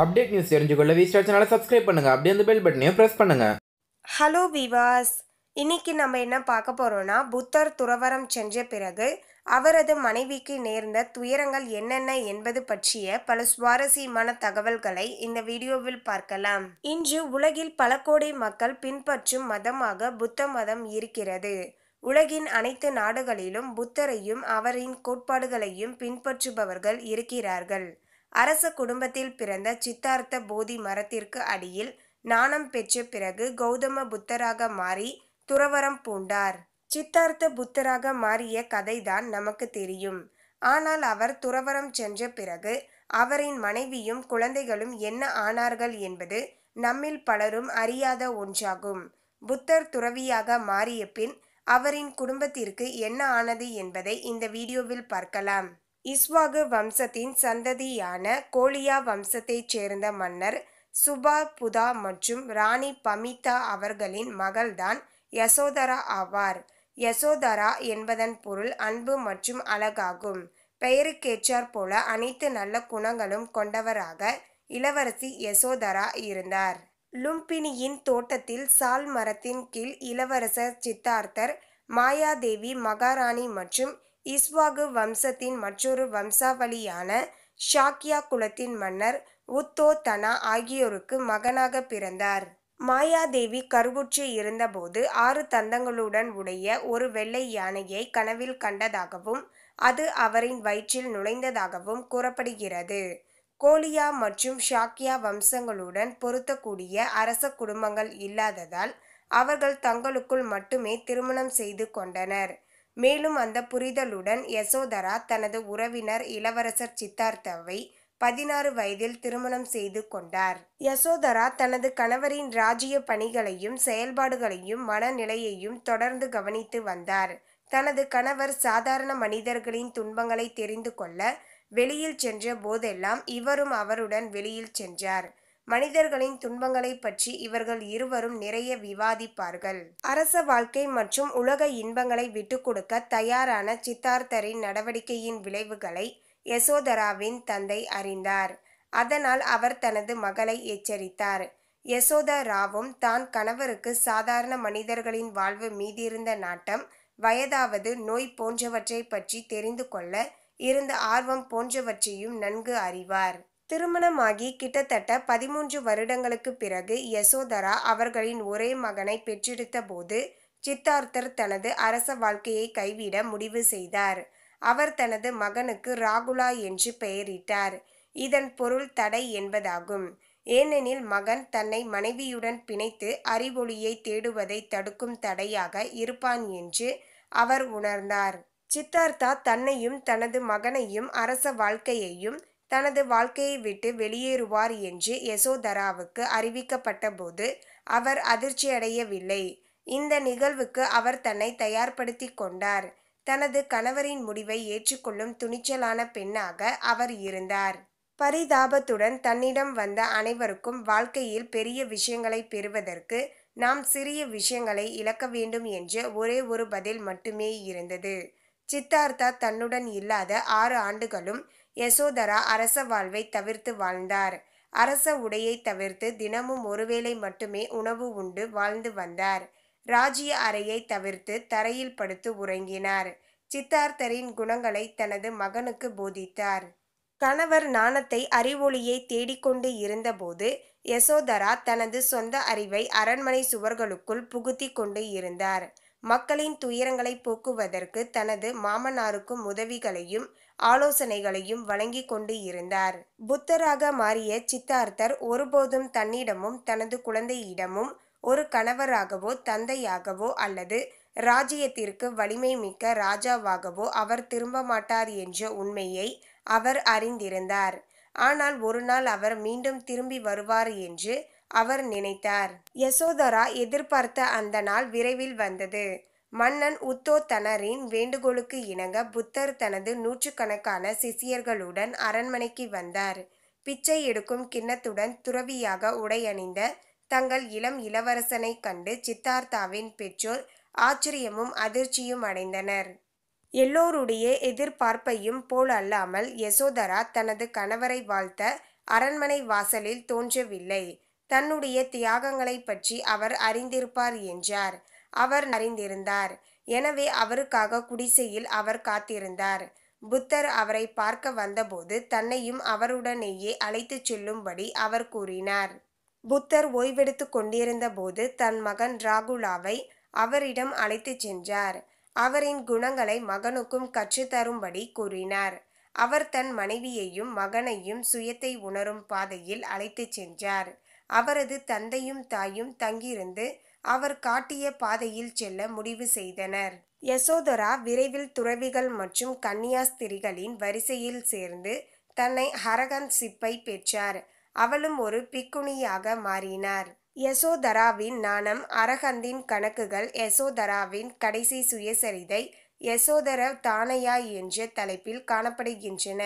update news தெரிஞ்சுக்கொள்ள V star சேனலை subscribe பண்ணுங்க அப்படியே அந்த பெல் பட்டனையும் பிரஸ் பண்ணுங்க ஹலோ விவாஸ் இன்னைக்கு நம்ம என்ன பார்க்க போறோம்னா புத்தர் துறவரம் சென்ற பிறகு அவரது மனைவிக்கு நேர்ந்த துயரங்கள் என்னென்ன என்பது பற்றிய பல சுவாரஸ்யமான தகவல்களை இந்த வீடியோவில் பார்க்கலாம் இன்று உலகில் பல கோடி மக்கள் பின்பற்றும் மதமாக புத்த மதம் இருக்கிறது உலகின் அனைத்து நாடுகளிலும் புத்தரையும் அவரின் கோட்பாடுகளையும் பின்பற்றுபவர்கள் இருக்கிறார்கள் அரச குடும்பத்தில் பிறந்த சித்தார்த்த போதி மரத்திற்கு அடியில் நாணம் பெற்ற பிறகு கௌதம புத்தராக மாறி துறவரம் பூண்டார் சித்தார்த்த புத்தராக மாறிய கதைதான் நமக்கு தெரியும் ஆனால் அவர் துறவரம் சென்ற பிறகு அவரின் மனைவியும் குழந்தைகளும் என்ன ஆனார்கள் என்பது நம்மில் பலரும் அறியாத ஒன்றாகும் புத்தர் துறவியாக மாறிய பின் அவரின் குடும்பத்திற்கு என்ன ஆனது என்பதை இந்த வீடியோவில் பார்க்கலாம் இஸ்வாகு வம்சத்தின் சந்ததியான கோலியா வம்சத்தைச் சேர்ந்த மன்னர் சுபா புதா மற்றும் ராணி பமிதா அவர்களின் மகள்தான் யசோதரா ஆவார் யசோதரா என்பதன் பொருள் அன்பு மற்றும் அழகாகும் பெயருக்கேற்றார் போல அனைத்து நல்ல குணங்களும் கொண்டவராக இளவரசி யசோதரா இருந்தார் லும்பினியின் தோட்டத்தில் சால் மரத்தின் கீழ் இளவரசர் சித்தார்த்தர் மாயாதேவி மகாராணி மற்றும் இஸ்வாகு வம்சத்தின் மற்றொரு வம்சாவளியான ஷாக்யா குலத்தின் மன்னர் உத்தோ தனா ஆகியோருக்கு மகனாக பிறந்தார் மாயாதேவி கருவுற்று இருந்தபோது ஆறு தந்தங்களுடன் உடைய ஒரு வெள்ளை யானையை கனவில் கண்டதாகவும் அது அவரின் வயிற்றில் நுழைந்ததாகவும் கூறப்படுகிறது கோலியா மற்றும் ஷாக்கியா வம்சங்களுடன் பொருத்தக்கூடிய அரச குடும்பங்கள் இல்லாததால் அவர்கள் தங்களுக்குள் மட்டுமே திருமணம் செய்து கொண்டனர் மேலும் அந்த புரிதலுடன் யசோதரா தனது உறவினர் இளவரசர் சித்தார்த்தாவை பதினாறு வயதில் திருமணம் செய்து கொண்டார் யசோதரா தனது கணவரின் ராஜ்ய பணிகளையும் செயல்பாடுகளையும் மனநிலையையும் தொடர்ந்து கவனித்து வந்தார் தனது கணவர் சாதாரண மனிதர்களின் துன்பங்களை தெரிந்து கொள்ள வெளியில் சென்ற போதெல்லாம் இவரும் அவருடன் வெளியில் சென்றார் மனிதர்களின் துன்பங்களை பற்றி இவர்கள் இருவரும் நிறைய விவாதிப்பார்கள் அரச வாழ்க்கை மற்றும் உலக இன்பங்களை விட்டுக்கொடுக்க கொடுக்க தயாரான சித்தார்த்தரின் நடவடிக்கையின் விளைவுகளை யசோதராவின் தந்தை அறிந்தார் அதனால் அவர் தனது மகளை எச்சரித்தார் யசோதராவும் தான் கணவருக்கு சாதாரண மனிதர்களின் வாழ்வு மீதிருந்த நாட்டம் வயதாவது நோய் போன்றவற்றை பற்றி தெரிந்து கொள்ள இருந்த ஆர்வம் போன்றவற்றையும் நன்கு அறிவார் திருமணமாகி கிட்டத்தட்ட பதிமூன்று வருடங்களுக்கு பிறகு யசோதரா அவர்களின் ஒரே மகனை பெற்றெடுத்த போது சித்தார்த்தர் தனது அரச வாழ்க்கையை கைவிட முடிவு செய்தார் அவர் தனது மகனுக்கு ராகுலா என்று பெயரிட்டார் இதன் பொருள் தடை என்பதாகும் ஏனெனில் மகன் தன்னை மனைவியுடன் பிணைத்து அறிவொளியை தேடுவதை தடுக்கும் தடையாக இருப்பான் என்று அவர் உணர்ந்தார் சித்தார்த்தா தன்னையும் தனது மகனையும் அரச வாழ்க்கையையும் தனது வாழ்க்கையை விட்டு வெளியேறுவார் என்று யசோதராவுக்கு அறிவிக்கப்பட்டபோது அவர் அதிர்ச்சியடையவில்லை இந்த நிகழ்வுக்கு அவர் தன்னை தயார்படுத்தி கொண்டார் தனது கணவரின் முடிவை ஏற்றுக்கொள்ளும் துணிச்சலான பெண்ணாக அவர் இருந்தார் பரிதாபத்துடன் தன்னிடம் வந்த அனைவருக்கும் வாழ்க்கையில் பெரிய விஷயங்களை பெறுவதற்கு நாம் சிறிய விஷயங்களை இழக்க வேண்டும் என்று ஒரே ஒரு பதில் மட்டுமே இருந்தது சித்தார்த்தா தன்னுடன் இல்லாத ஆறு ஆண்டுகளும் யசோதரா அரச வாழ்வை தவிர்த்து வாழ்ந்தார் அரச உடையை தவிர்த்து தினமும் ஒருவேளை மட்டுமே உணவு உண்டு வாழ்ந்து வந்தார் ராஜ்ய அறையை தவிர்த்து தரையில் படுத்து உறங்கினார் சித்தார்த்தரின் குணங்களை தனது மகனுக்கு போதித்தார் கணவர் நாணத்தை அறிவொளியை தேடிக்கொண்டு இருந்தபோது யசோதரா தனது சொந்த அறிவை அரண்மனை சுவர்களுக்குள் புகுத்தி கொண்டு இருந்தார் மக்களின் துயரங்களை போக்குவதற்கு தனது மாமனாருக்கும் உதவிகளையும் ஆலோசனைகளையும் வழங்கி கொண்டு இருந்தார் புத்தராக மாறிய சித்தார்த்தர் ஒருபோதும் தன்னிடமும் தனது குழந்தையிடமும் ஒரு கணவராகவோ தந்தையாகவோ அல்லது ராஜ்யத்திற்கு வலிமை மிக்க ராஜாவாகவோ அவர் திரும்ப மாட்டார் என்ற உண்மையை அவர் அறிந்திருந்தார் ஆனால் ஒருநாள் அவர் மீண்டும் திரும்பி வருவார் என்று அவர் நினைத்தார் யசோதரா எதிர்பார்த்த அந்த நாள் விரைவில் வந்தது மன்னன் உத்தோத்தனரின் வேண்டுகோளுக்கு இணங்க புத்தர் தனது நூற்றுக்கணக்கான சிசியர்களுடன் அரண்மனைக்கு வந்தார் பிச்சை எடுக்கும் கிண்ணத்துடன் துறவியாக உடையணிந்த தங்கள் இளம் இளவரசனை கண்டு சித்தார்த்தாவின் பெற்றோர் ஆச்சரியமும் அதிர்ச்சியும் அடைந்தனர் எல்லோருடைய எதிர்பார்ப்பையும் போல் அல்லாமல் யசோதரா தனது கணவரை வாழ்த்த அரண்மனை வாசலில் தோன்றவில்லை தன்னுடைய தியாகங்களை பற்றி அவர் அறிந்திருப்பார் என்றார் அவர் அறிந்திருந்தார் எனவே அவருக்காக குடிசையில் அவர் காத்திருந்தார் புத்தர் அவரை பார்க்க வந்தபோது தன்னையும் அவருடனேயே அழைத்துச் செல்லும்படி அவர் கூறினார் புத்தர் ஓய்வெடுத்து கொண்டிருந்த போது தன் மகன் ராகுலாவை அவரிடம் அழைத்துச் சென்றார் அவரின் குணங்களை மகனுக்கும் கற்றுத்தரும்படி கூறினார் அவர் தன் மனைவியையும் மகனையும் சுயத்தை உணரும் பாதையில் அழைத்துச் சென்றார் அவரது தந்தையும் தாயும் தங்கியிருந்து அவர் காட்டிய பாதையில் செல்ல முடிவு செய்தனர் யசோதரா விரைவில் துறவிகள் மற்றும் கன்னியாஸ்திரிகளின் வரிசையில் சேர்ந்து தன்னை ஹரகன் சிப்பை பெற்றார் அவளும் ஒரு பிக்குணியாக மாறினார் யசோதராவின் நாணம் அரகந்தின் கணக்குகள் யசோதராவின் கடைசி சுயசரிதை யசோதர தானையா என்ற தலைப்பில் காணப்படுகின்றன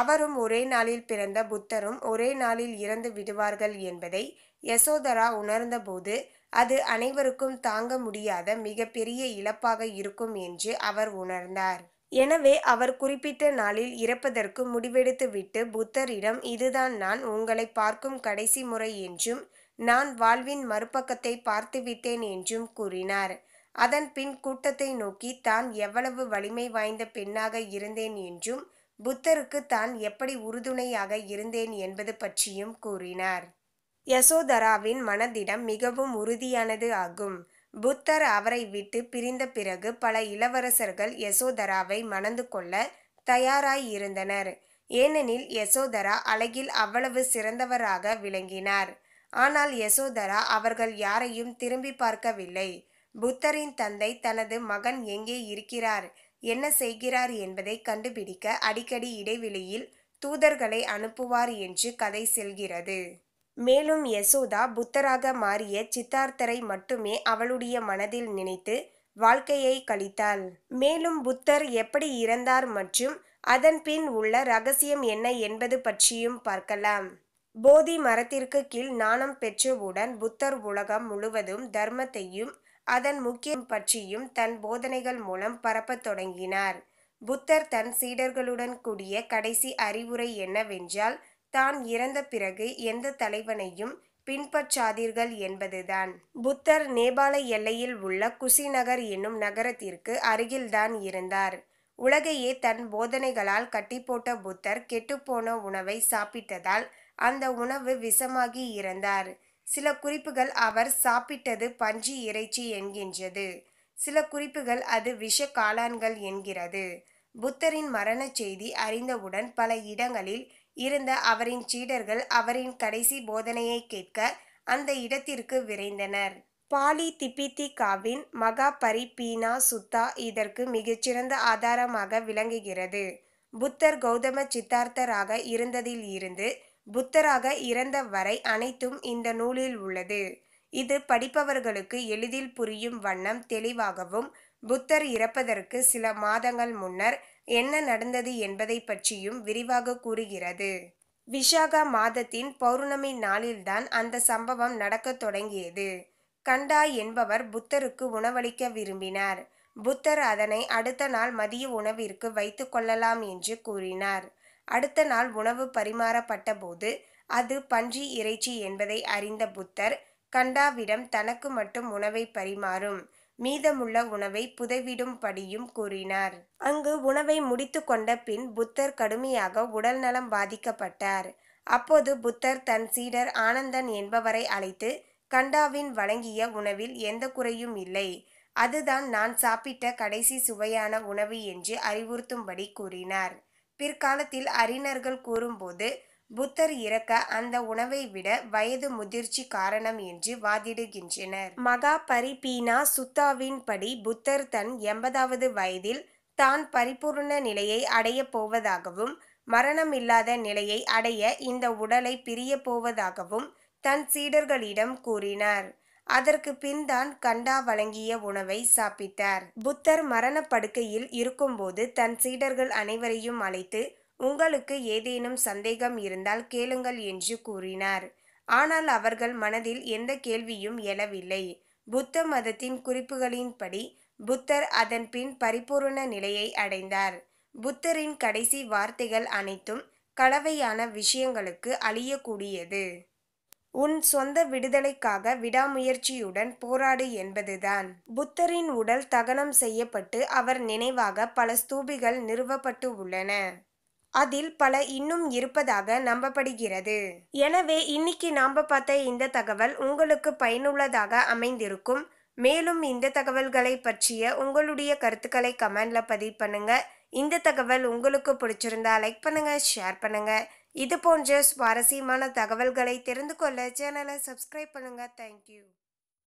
அவரும் ஒரே நாளில் பிறந்த புத்தரும் ஒரே நாளில் இறந்து விடுவார்கள் என்பதை யசோதரா உணர்ந்தபோது அது அனைவருக்கும் தாங்க முடியாத மிகப்பெரிய இழப்பாக இருக்கும் என்று அவர் உணர்ந்தார் எனவே அவர் குறிப்பிட்ட நாளில் இறப்பதற்கு முடிவெடுத்துவிட்டு புத்தரிடம் இதுதான் நான் உங்களை பார்க்கும் கடைசி முறை என்றும் நான் வாழ்வின் மறுபக்கத்தை பார்த்துவிட்டேன் என்றும் கூறினார் அதன் பின் கூட்டத்தை நோக்கி தான் எவ்வளவு வலிமை வாய்ந்த பெண்ணாக இருந்தேன் என்றும் புத்தருக்கு தான் எப்படி உறுதுணையாக இருந்தேன் என்பது பற்றியும் கூறினார் யசோதராவின் மனதிடம் மிகவும் உறுதியானது ஆகும் புத்தர் அவரை விட்டு பிரிந்த பிறகு பல இளவரசர்கள் யசோதராவை மணந்து கொள்ள தயாராயிருந்தனர் ஏனெனில் யசோதரா அழகில் அவ்வளவு சிறந்தவராக விளங்கினார் ஆனால் யசோதரா அவர்கள் யாரையும் திரும்பி பார்க்கவில்லை புத்தரின் தந்தை தனது மகன் எங்கே இருக்கிறார் என்ன செய்கிறார் என்பதை கண்டுபிடிக்க அடிக்கடி இடைவெளியில் தூதர்களை அனுப்புவார் என்று கதை செல்கிறது மேலும் யசோதா புத்தராக மாறிய சித்தார்த்தரை மட்டுமே அவளுடைய மனதில் நினைத்து வாழ்க்கையை கழித்தாள் மேலும் புத்தர் எப்படி இறந்தார் மற்றும் அதன் பின் உள்ள ரகசியம் என்ன என்பது பற்றியும் பார்க்கலாம் போதி மரத்திற்கு கீழ் நாணம் பெற்றவுடன் புத்தர் உலகம் முழுவதும் தர்மத்தையும் அதன் முக்கியம் பற்றியும் தன் போதனைகள் மூலம் பரப்பத் தொடங்கினார் புத்தர் தன் சீடர்களுடன் கூடிய கடைசி அறிவுரை என்னவென்றால் தான் இறந்த பிறகு எந்த தலைவனையும் பின்பற்றாதீர்கள் என்பதுதான் புத்தர் நேபாள எல்லையில் உள்ள குசிநகர் என்னும் நகரத்திற்கு அருகில்தான் இருந்தார் உலகையே தன் போதனைகளால் கட்டிப்போட்ட புத்தர் கெட்டுப்போன உணவை சாப்பிட்டதால் அந்த உணவு விஷமாகி இறந்தார் சில குறிப்புகள் அவர் சாப்பிட்டது பஞ்சு இறைச்சி என்கின்றது சில குறிப்புகள் அது விஷ காளான்கள் என்கிறது புத்தரின் மரண செய்தி அறிந்தவுடன் பல இடங்களில் இருந்த அவரின் சீடர்கள் அவரின் கடைசி போதனையை கேட்க அந்த இடத்திற்கு விரைந்தனர் பாலி திபித்திகாவின் மகா பரிபீனா சுத்தா இதற்கு மிகச்சிறந்த ஆதாரமாக விளங்குகிறது புத்தர் கௌதம சித்தார்த்தராக இருந்ததில் இருந்து புத்தராக இறந்த வரை அனைத்தும் இந்த நூலில் உள்ளது இது படிப்பவர்களுக்கு எளிதில் புரியும் வண்ணம் தெளிவாகவும் புத்தர் இறப்பதற்கு சில மாதங்கள் முன்னர் என்ன நடந்தது என்பதை பற்றியும் விரிவாக கூறுகிறது விசாகா மாதத்தின் பௌர்ணமி நாளில்தான் அந்த சம்பவம் நடக்கத் தொடங்கியது கண்டா என்பவர் புத்தருக்கு உணவளிக்க விரும்பினார் புத்தர் அதனை அடுத்த நாள் மதிய உணவிற்கு வைத்து கொள்ளலாம் என்று கூறினார் அடுத்த நாள் உணவு பரிமாறப்பட்ட போது அது பன்றி இறைச்சி என்பதை அறிந்த புத்தர் கண்டாவிடம் தனக்கு மட்டும் உணவை பரிமாறும் மீதமுள்ள உணவை புதைவிடும்படியும் கூறினார் அங்கு உணவை முடித்து கொண்ட பின் புத்தர் கடுமையாக உடல்நலம் பாதிக்கப்பட்டார் அப்போது புத்தர் தன் சீடர் ஆனந்தன் என்பவரை அழைத்து கண்டாவின் வழங்கிய உணவில் எந்த குறையும் இல்லை அதுதான் நான் சாப்பிட்ட கடைசி சுவையான உணவு என்று அறிவுறுத்தும்படி கூறினார் பிற்காலத்தில் அறிஞர்கள் கூறும்போது புத்தர் இறக்க அந்த உணவை விட வயது முதிர்ச்சி காரணம் என்று வாதிடுகின்றனர் மகா பரிபீனா சுத்தாவின் படி புத்தர் தன் எண்பதாவது வயதில் தான் பரிபூர்ண நிலையை அடையப் போவதாகவும் மரணமில்லாத நிலையை அடைய இந்த உடலை பிரிய போவதாகவும் தன் சீடர்களிடம் கூறினார் அதற்கு பின் தான் கண்டா வழங்கிய உணவை சாப்பிட்டார் புத்தர் மரணப்படுக்கையில் இருக்கும்போது தன் சீடர்கள் அனைவரையும் அழைத்து உங்களுக்கு ஏதேனும் சந்தேகம் இருந்தால் கேளுங்கள் என்று கூறினார் ஆனால் அவர்கள் மனதில் எந்த கேள்வியும் எழவில்லை புத்த மதத்தின் குறிப்புகளின்படி புத்தர் அதன் பின் பரிபூரண நிலையை அடைந்தார் புத்தரின் கடைசி வார்த்தைகள் அனைத்தும் கலவையான விஷயங்களுக்கு அழியக்கூடியது உன் சொந்த விடுதலைக்காக விடாமுயற்சியுடன் போராடு என்பதுதான் புத்தரின் உடல் தகனம் செய்யப்பட்டு அவர் நினைவாக பல ஸ்தூபிகள் நிறுவப்பட்டு உள்ளன அதில் பல இன்னும் இருப்பதாக நம்பப்படுகிறது எனவே இன்னைக்கு நாம பார்த்த இந்த தகவல் உங்களுக்கு பயனுள்ளதாக அமைந்திருக்கும் மேலும் இந்த தகவல்களை பற்றிய உங்களுடைய கருத்துக்களை கமெண்ட்ல பதிவு பண்ணுங்க இந்த தகவல் உங்களுக்கு பிடிச்சிருந்தா லைக் பண்ணுங்க ஷேர் பண்ணுங்க இது போன்ற சுவாரஸ்யமான தகவல்களை தெரிந்து கொள்ள சேனலை சப்ஸ்கிரைப் பண்ணுங்க தேங்க்யூ